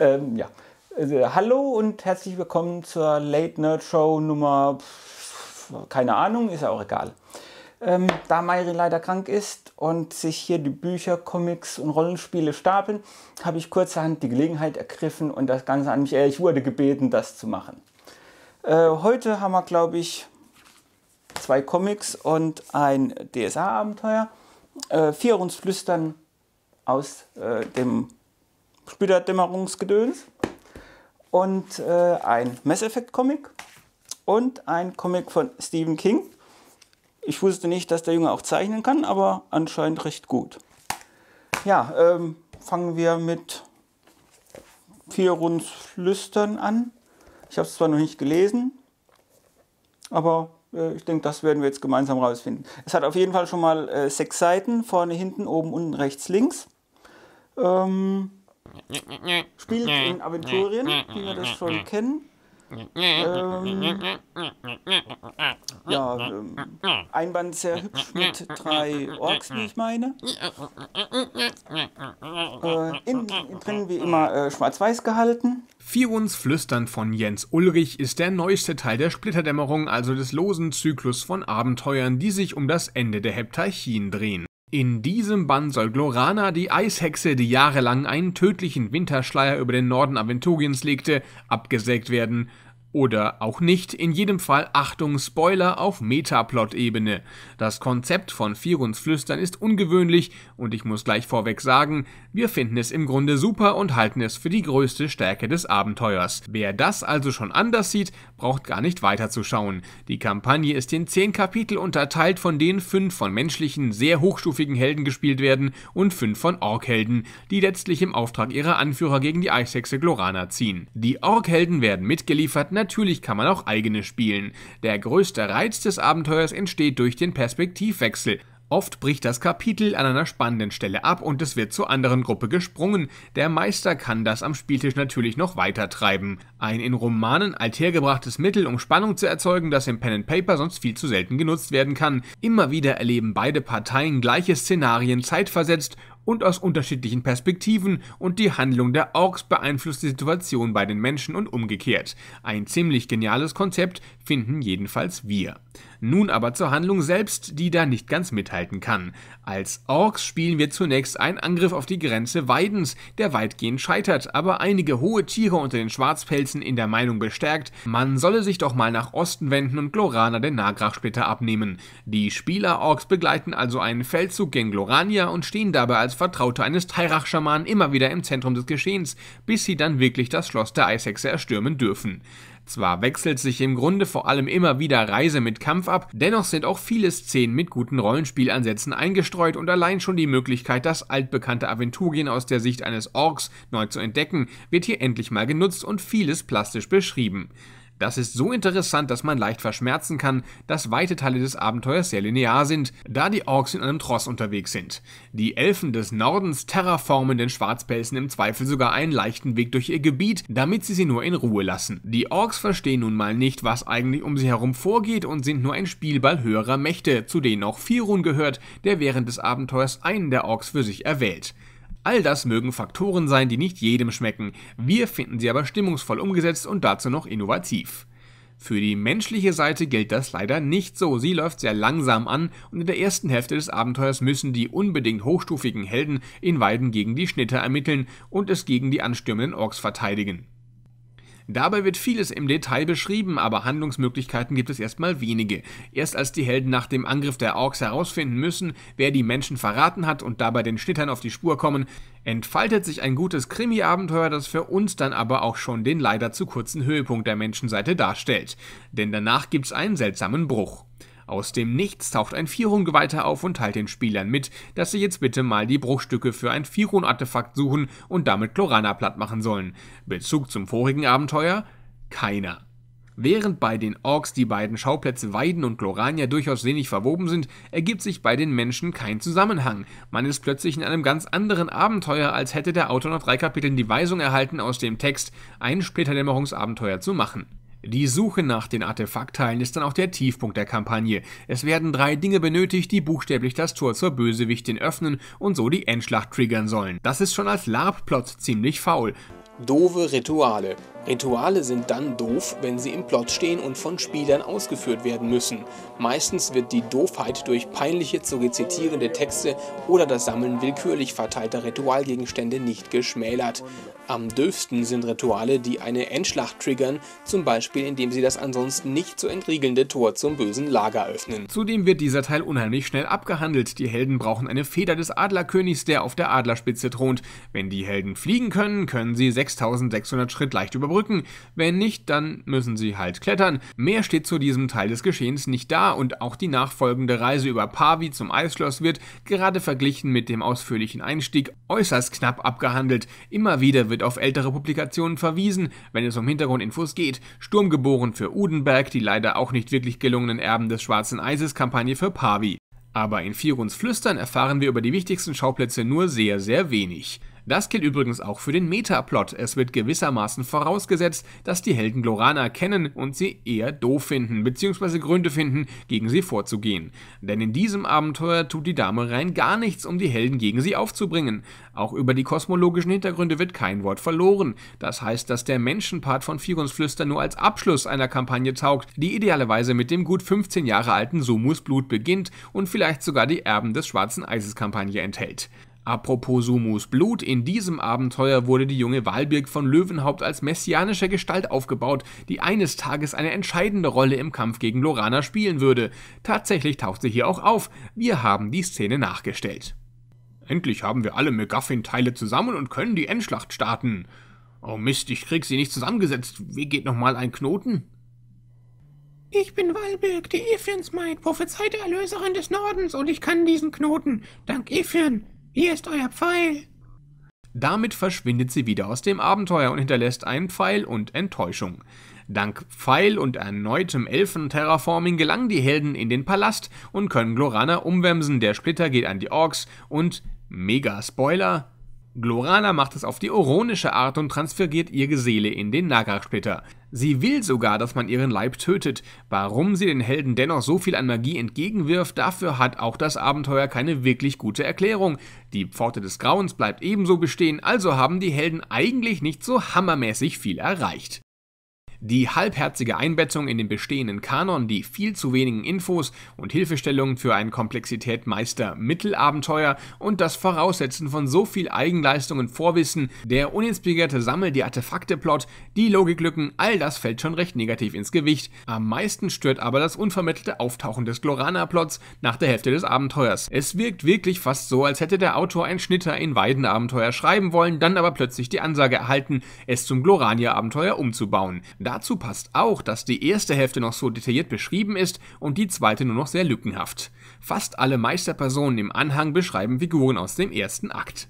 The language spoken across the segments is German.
Ähm, ja. Also, hallo und herzlich willkommen zur Late Nerd Show Nummer, pff, keine Ahnung, ist ja auch egal. Ähm, da Mayri leider krank ist und sich hier die Bücher, Comics und Rollenspiele stapeln, habe ich kurzerhand die Gelegenheit ergriffen und das Ganze an mich, äh, ich wurde gebeten, das zu machen. Äh, heute haben wir, glaube ich, zwei Comics und ein DSA-Abenteuer. Äh, vier uns flüstern aus äh, dem Splitterdämmerungsgedöns und äh, ein Mass Effect Comic und ein Comic von Stephen King. Ich wusste nicht, dass der Junge auch zeichnen kann, aber anscheinend recht gut. Ja, ähm, fangen wir mit vier Vieruns Flüstern an. Ich habe es zwar noch nicht gelesen, aber äh, ich denke, das werden wir jetzt gemeinsam rausfinden. Es hat auf jeden Fall schon mal äh, sechs Seiten, vorne, hinten, oben, unten, rechts, links. Ähm, Spielt in Aventurien, wie wir das schon kennen. Ähm, ja, ähm, ein Band sehr hübsch mit drei Orks, wie ich meine. Äh, in, in drin wie immer äh, schwarz-weiß gehalten. Vier uns flüstern von Jens Ulrich ist der neueste Teil der Splitterdämmerung, also des losen Zyklus von Abenteuern, die sich um das Ende der Heptarchien drehen. In diesem Band soll Glorana, die Eishexe, die jahrelang einen tödlichen Winterschleier über den Norden Aventuriens legte, abgesägt werden, oder auch nicht, in jedem Fall Achtung Spoiler auf Metaplot-Ebene. Das Konzept von Firuns Flüstern ist ungewöhnlich und ich muss gleich vorweg sagen, wir finden es im Grunde super und halten es für die größte Stärke des Abenteuers. Wer das also schon anders sieht, braucht gar nicht weiterzuschauen. Die Kampagne ist in zehn Kapitel unterteilt, von denen fünf von menschlichen, sehr hochstufigen Helden gespielt werden und fünf von Ork-Helden, die letztlich im Auftrag ihrer Anführer gegen die Eishexe Glorana ziehen. Die Ork-Helden werden mitgeliefert, Natürlich kann man auch eigene spielen. Der größte Reiz des Abenteuers entsteht durch den Perspektivwechsel. Oft bricht das Kapitel an einer spannenden Stelle ab und es wird zur anderen Gruppe gesprungen. Der Meister kann das am Spieltisch natürlich noch weiter treiben. Ein in Romanen althergebrachtes Mittel, um Spannung zu erzeugen, das im Pen and Paper sonst viel zu selten genutzt werden kann. Immer wieder erleben beide Parteien gleiche Szenarien zeitversetzt und aus unterschiedlichen Perspektiven und die Handlung der Orks beeinflusst die Situation bei den Menschen und umgekehrt. Ein ziemlich geniales Konzept finden jedenfalls wir. Nun aber zur Handlung selbst, die da nicht ganz mithalten kann. Als Orks spielen wir zunächst einen Angriff auf die Grenze Weidens, der weitgehend scheitert, aber einige hohe Tiere unter den Schwarzpelzen in der Meinung bestärkt, man solle sich doch mal nach Osten wenden und Glorana den Nagrachsplitter abnehmen. Die Spieler-Orks begleiten also einen Feldzug gegen Glorania und stehen dabei als Vertraute eines Tairach-Schamanen immer wieder im Zentrum des Geschehens, bis sie dann wirklich das Schloss der Eishexe erstürmen dürfen. Zwar wechselt sich im Grunde vor allem immer wieder Reise mit Kampf ab, dennoch sind auch viele Szenen mit guten Rollenspielansätzen eingestreut und allein schon die Möglichkeit, das altbekannte Aventurien aus der Sicht eines Orks neu zu entdecken, wird hier endlich mal genutzt und vieles plastisch beschrieben. Das ist so interessant, dass man leicht verschmerzen kann, dass weite Teile des Abenteuers sehr linear sind, da die Orks in einem Tross unterwegs sind. Die Elfen des Nordens terraformen den Schwarzpelzen im Zweifel sogar einen leichten Weg durch ihr Gebiet, damit sie sie nur in Ruhe lassen. Die Orks verstehen nun mal nicht, was eigentlich um sie herum vorgeht und sind nur ein Spielball höherer Mächte, zu denen auch Firun gehört, der während des Abenteuers einen der Orks für sich erwählt. All das mögen Faktoren sein, die nicht jedem schmecken, wir finden sie aber stimmungsvoll umgesetzt und dazu noch innovativ. Für die menschliche Seite gilt das leider nicht so. Sie läuft sehr langsam an und in der ersten Hälfte des Abenteuers müssen die unbedingt hochstufigen Helden in Weiden gegen die Schnitte ermitteln und es gegen die anstürmenden Orks verteidigen. Dabei wird vieles im Detail beschrieben, aber Handlungsmöglichkeiten gibt es erstmal wenige. Erst als die Helden nach dem Angriff der Orks herausfinden müssen, wer die Menschen verraten hat und dabei den Schnittern auf die Spur kommen, entfaltet sich ein gutes Krimi-Abenteuer, das für uns dann aber auch schon den leider zu kurzen Höhepunkt der Menschenseite darstellt. Denn danach gibt's einen seltsamen Bruch. Aus dem Nichts taucht ein Firun-Geweihter auf und teilt den Spielern mit, dass sie jetzt bitte mal die Bruchstücke für ein Firun-Artefakt suchen und damit Chlorana platt machen sollen. Bezug zum vorigen Abenteuer? Keiner. Während bei den Orks die beiden Schauplätze Weiden und Glorania durchaus wenig verwoben sind, ergibt sich bei den Menschen kein Zusammenhang. Man ist plötzlich in einem ganz anderen Abenteuer, als hätte der Autor nach drei Kapiteln die Weisung erhalten, aus dem Text ein Splitterdämmerungsabenteuer zu machen. Die Suche nach den Artefaktteilen ist dann auch der Tiefpunkt der Kampagne. Es werden drei Dinge benötigt, die buchstäblich das Tor zur Bösewichtin öffnen und so die Endschlacht triggern sollen. Das ist schon als LARP-Plot ziemlich faul. Dove Rituale. Rituale sind dann doof, wenn sie im Plot stehen und von Spielern ausgeführt werden müssen. Meistens wird die Doofheit durch peinliche zu rezitierende Texte oder das Sammeln willkürlich verteilter Ritualgegenstände nicht geschmälert. Am döfsten sind Rituale, die eine Endschlacht triggern, zum Beispiel indem sie das ansonsten nicht zu entriegelnde Tor zum bösen Lager öffnen. Zudem wird dieser Teil unheimlich schnell abgehandelt. Die Helden brauchen eine Feder des Adlerkönigs, der auf der Adlerspitze thront. Wenn die Helden fliegen können, können sie 6600 Schritt leicht überbrücken. Wenn nicht, dann müssen sie halt klettern. Mehr steht zu diesem Teil des Geschehens nicht da und auch die nachfolgende Reise über Pavi zum Eisschloss wird, gerade verglichen mit dem ausführlichen Einstieg, äußerst knapp abgehandelt. Immer wieder wird wird auf ältere Publikationen verwiesen, wenn es um Hintergrundinfos geht. Sturmgeboren für Udenberg, die leider auch nicht wirklich gelungenen Erben des Schwarzen Eises Kampagne für Pavi. Aber in Firuns Flüstern erfahren wir über die wichtigsten Schauplätze nur sehr, sehr wenig. Das gilt übrigens auch für den Metaplot. Es wird gewissermaßen vorausgesetzt, dass die Helden Glorana kennen und sie eher doof finden, beziehungsweise Gründe finden, gegen sie vorzugehen. Denn in diesem Abenteuer tut die Dame rein gar nichts, um die Helden gegen sie aufzubringen. Auch über die kosmologischen Hintergründe wird kein Wort verloren. Das heißt, dass der Menschenpart von Figons Flüster nur als Abschluss einer Kampagne taugt, die idealerweise mit dem gut 15 Jahre alten Sumus Blut beginnt und vielleicht sogar die Erben des Schwarzen Eises Kampagne enthält. Apropos Sumus Blut, in diesem Abenteuer wurde die junge Walbirg von Löwenhaupt als messianische Gestalt aufgebaut, die eines Tages eine entscheidende Rolle im Kampf gegen Lorana spielen würde. Tatsächlich taucht sie hier auch auf. Wir haben die Szene nachgestellt. Endlich haben wir alle McGuffin-Teile zusammen und können die Endschlacht starten. Oh Mist, ich krieg sie nicht zusammengesetzt. Wie geht nochmal ein Knoten? Ich bin Walbirg, die Ephirsmaid, prophezeite Erlöserin des Nordens, und ich kann diesen Knoten. Dank Ephirn. Hier ist euer Pfeil. Damit verschwindet sie wieder aus dem Abenteuer und hinterlässt einen Pfeil und Enttäuschung. Dank Pfeil und erneutem Elfen-Terraforming gelangen die Helden in den Palast und können Glorana umwemsen. Der Splitter geht an die Orks und, mega Spoiler, Glorana macht es auf die ironische Art und transferiert ihre Seele in den Nagra-Splitter. Sie will sogar, dass man ihren Leib tötet. Warum sie den Helden dennoch so viel an Magie entgegenwirft, dafür hat auch das Abenteuer keine wirklich gute Erklärung. Die Pforte des Grauens bleibt ebenso bestehen, also haben die Helden eigentlich nicht so hammermäßig viel erreicht. Die halbherzige Einbettung in den bestehenden Kanon, die viel zu wenigen Infos und Hilfestellungen für einen Komplexitätmeister Mittelabenteuer und das Voraussetzen von so viel Eigenleistung und Vorwissen, der uninspirierte Sammel die Artefakte-Plot, die Logiklücken, all das fällt schon recht negativ ins Gewicht. Am meisten stört aber das unvermittelte Auftauchen des Glorana-Plots nach der Hälfte des Abenteuers. Es wirkt wirklich fast so, als hätte der Autor ein Schnitter in Weidenabenteuer schreiben wollen, dann aber plötzlich die Ansage erhalten, es zum Glorania-Abenteuer umzubauen. Das Dazu passt auch, dass die erste Hälfte noch so detailliert beschrieben ist und die zweite nur noch sehr lückenhaft. Fast alle Meisterpersonen im Anhang beschreiben Figuren aus dem ersten Akt.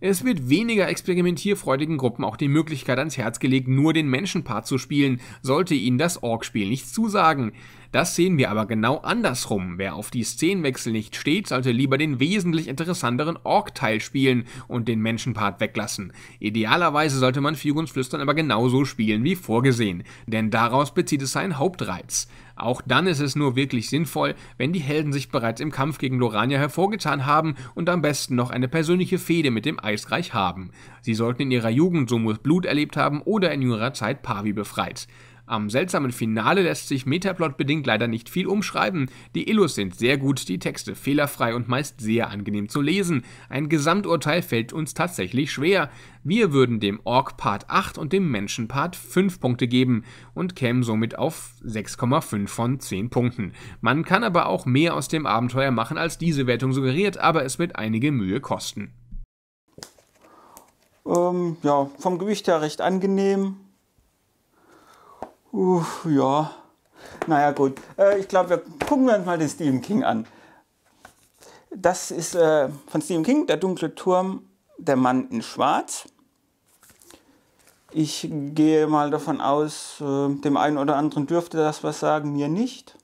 Es wird weniger experimentierfreudigen Gruppen auch die Möglichkeit ans Herz gelegt, nur den Menschenpart zu spielen, sollte ihnen das Org-Spiel nicht zusagen. Das sehen wir aber genau andersrum. Wer auf die Szenenwechsel nicht steht, sollte lieber den wesentlich interessanteren ork teil spielen und den Menschenpart weglassen. Idealerweise sollte man Figurens Flüstern aber genauso spielen wie vorgesehen, denn daraus bezieht es seinen Hauptreiz. Auch dann ist es nur wirklich sinnvoll, wenn die Helden sich bereits im Kampf gegen Lorania hervorgetan haben und am besten noch eine persönliche Fehde mit dem Eisreich haben. Sie sollten in ihrer Jugend Sumus Blut erlebt haben oder in jüngerer Zeit Pavi befreit. Am seltsamen Finale lässt sich Metaplot-bedingt leider nicht viel umschreiben. Die Illus sind sehr gut, die Texte fehlerfrei und meist sehr angenehm zu lesen. Ein Gesamturteil fällt uns tatsächlich schwer. Wir würden dem Orc Part 8 und dem Menschen Part 5 Punkte geben und kämen somit auf 6,5 von 10 Punkten. Man kann aber auch mehr aus dem Abenteuer machen, als diese Wertung suggeriert, aber es wird einige Mühe kosten. Ähm, ja, vom Gewicht her recht angenehm. Uff, ja. Naja, gut. Äh, ich glaube, wir gucken uns mal den Stephen King an. Das ist äh, von Stephen King, Der dunkle Turm, der Mann in Schwarz. Ich gehe mal davon aus, äh, dem einen oder anderen dürfte das was sagen, mir nicht.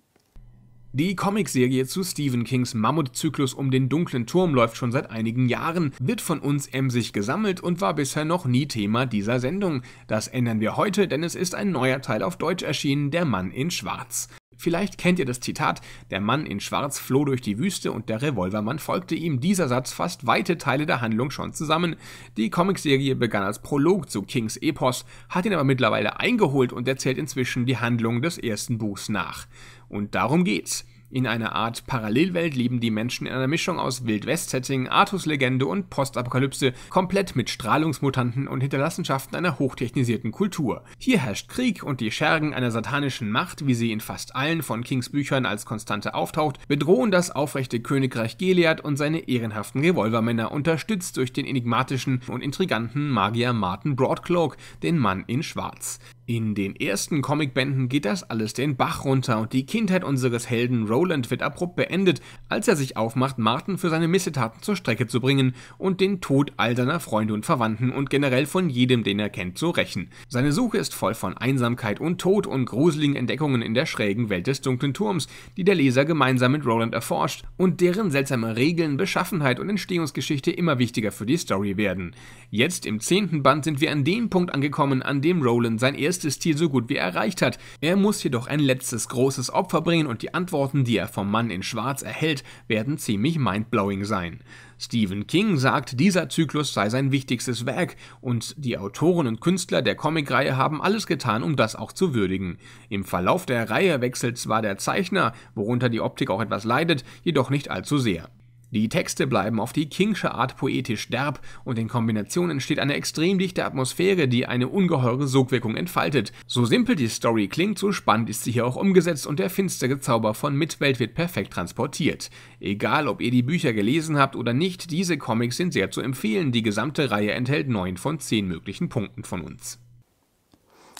Die Comicserie zu Stephen Kings Mammutzyklus um den dunklen Turm läuft schon seit einigen Jahren, wird von uns emsig gesammelt und war bisher noch nie Thema dieser Sendung. Das ändern wir heute, denn es ist ein neuer Teil auf Deutsch erschienen, Der Mann in Schwarz. Vielleicht kennt ihr das Zitat, der Mann in Schwarz floh durch die Wüste und der Revolvermann folgte ihm. Dieser Satz fasst weite Teile der Handlung schon zusammen. Die Comicserie begann als Prolog zu Kings Epos, hat ihn aber mittlerweile eingeholt und erzählt inzwischen die Handlung des ersten Buchs nach. Und darum geht's. In einer Art Parallelwelt leben die Menschen in einer Mischung aus Wildwest-Setting, Artus-Legende und Postapokalypse, komplett mit Strahlungsmutanten und Hinterlassenschaften einer hochtechnisierten Kultur. Hier herrscht Krieg und die Schergen einer satanischen Macht, wie sie in fast allen von Kings Büchern als Konstante auftaucht, bedrohen das aufrechte Königreich Gilead und seine ehrenhaften Revolvermänner, unterstützt durch den enigmatischen und intriganten Magier Martin Broadcloak, den Mann in Schwarz. In den ersten Comicbänden geht das alles den Bach runter und die Kindheit unseres Helden Rose Roland wird abrupt beendet, als er sich aufmacht, Martin für seine Missetaten zur Strecke zu bringen und den Tod all seiner Freunde und Verwandten und generell von jedem, den er kennt, zu rächen. Seine Suche ist voll von Einsamkeit und Tod und gruseligen Entdeckungen in der schrägen Welt des dunklen Turms, die der Leser gemeinsam mit Roland erforscht und deren seltsame Regeln, Beschaffenheit und Entstehungsgeschichte immer wichtiger für die Story werden. Jetzt im zehnten Band sind wir an dem Punkt angekommen, an dem Roland sein erstes Ziel so gut wie erreicht hat. Er muss jedoch ein letztes großes Opfer bringen und die Antworten, die die er vom Mann in Schwarz erhält, werden ziemlich mindblowing sein. Stephen King sagt, dieser Zyklus sei sein wichtigstes Werk und die Autoren und Künstler der Comicreihe haben alles getan, um das auch zu würdigen. Im Verlauf der Reihe wechselt zwar der Zeichner, worunter die Optik auch etwas leidet, jedoch nicht allzu sehr. Die Texte bleiben auf die Kingsche Art poetisch derb und in Kombination entsteht eine extrem dichte Atmosphäre, die eine ungeheure Sogwirkung entfaltet. So simpel die Story klingt, so spannend ist sie hier auch umgesetzt und der finstere Zauber von Mitwelt wird perfekt transportiert. Egal, ob ihr die Bücher gelesen habt oder nicht, diese Comics sind sehr zu empfehlen. Die gesamte Reihe enthält 9 von 10 möglichen Punkten von uns.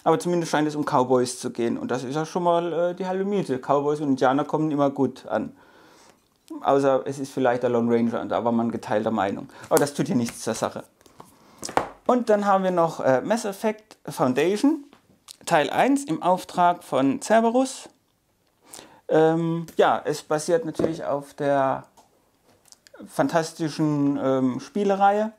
Aber zumindest scheint es um Cowboys zu gehen und das ist ja schon mal äh, die halbe Miete. Cowboys und Indianer kommen immer gut an. Außer es ist vielleicht der Lone Ranger und da war man geteilter Meinung. Aber das tut hier nichts zur Sache. Und dann haben wir noch äh, Mass Effect Foundation, Teil 1 im Auftrag von Cerberus. Ähm, ja, es basiert natürlich auf der fantastischen ähm, Spielereihe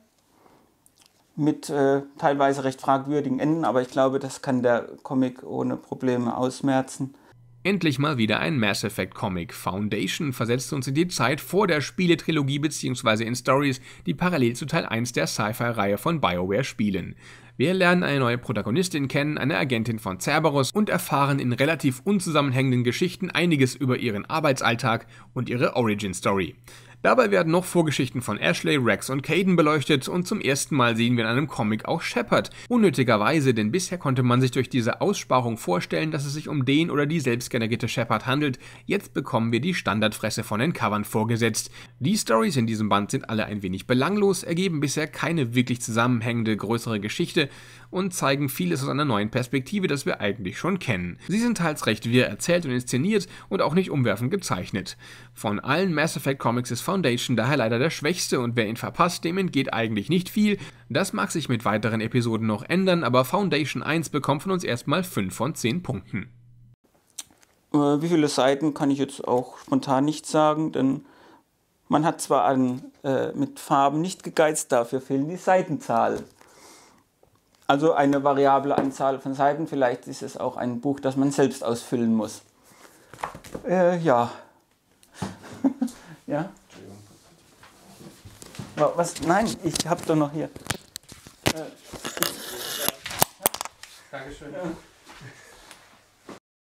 mit äh, teilweise recht fragwürdigen Enden, aber ich glaube, das kann der Comic ohne Probleme ausmerzen. Endlich mal wieder ein Mass Effect Comic. Foundation versetzt uns in die Zeit vor der Spieletrilogie bzw. in Stories, die parallel zu Teil 1 der Sci-Fi-Reihe von BioWare spielen. Wir lernen eine neue Protagonistin kennen, eine Agentin von Cerberus und erfahren in relativ unzusammenhängenden Geschichten einiges über ihren Arbeitsalltag und ihre Origin Story. Dabei werden noch Vorgeschichten von Ashley, Rex und Caden beleuchtet und zum ersten Mal sehen wir in einem Comic auch Shepard. Unnötigerweise, denn bisher konnte man sich durch diese Aussparung vorstellen, dass es sich um den oder die selbstgenerierte Shepard handelt. Jetzt bekommen wir die Standardfresse von den Covern vorgesetzt. Die Stories in diesem Band sind alle ein wenig belanglos, ergeben bisher keine wirklich zusammenhängende größere Geschichte und zeigen vieles aus einer neuen Perspektive, das wir eigentlich schon kennen. Sie sind teils recht wirr erzählt und inszeniert und auch nicht umwerfend gezeichnet. Von allen Mass Effect Comics ist Foundation daher leider der schwächste und wer ihn verpasst, dem entgeht eigentlich nicht viel. Das mag sich mit weiteren Episoden noch ändern, aber Foundation 1 bekommt von uns erstmal 5 von 10 Punkten. Äh, wie viele Seiten kann ich jetzt auch spontan nicht sagen, denn man hat zwar an, äh, mit Farben nicht gegeizt, dafür fehlen die Seitenzahlen. Also eine variable Anzahl von Seiten, vielleicht ist es auch ein Buch, das man selbst ausfüllen muss. Äh, ja. ja. Was? Nein, ich hab doch noch hier. Äh, Dankeschön. Ja.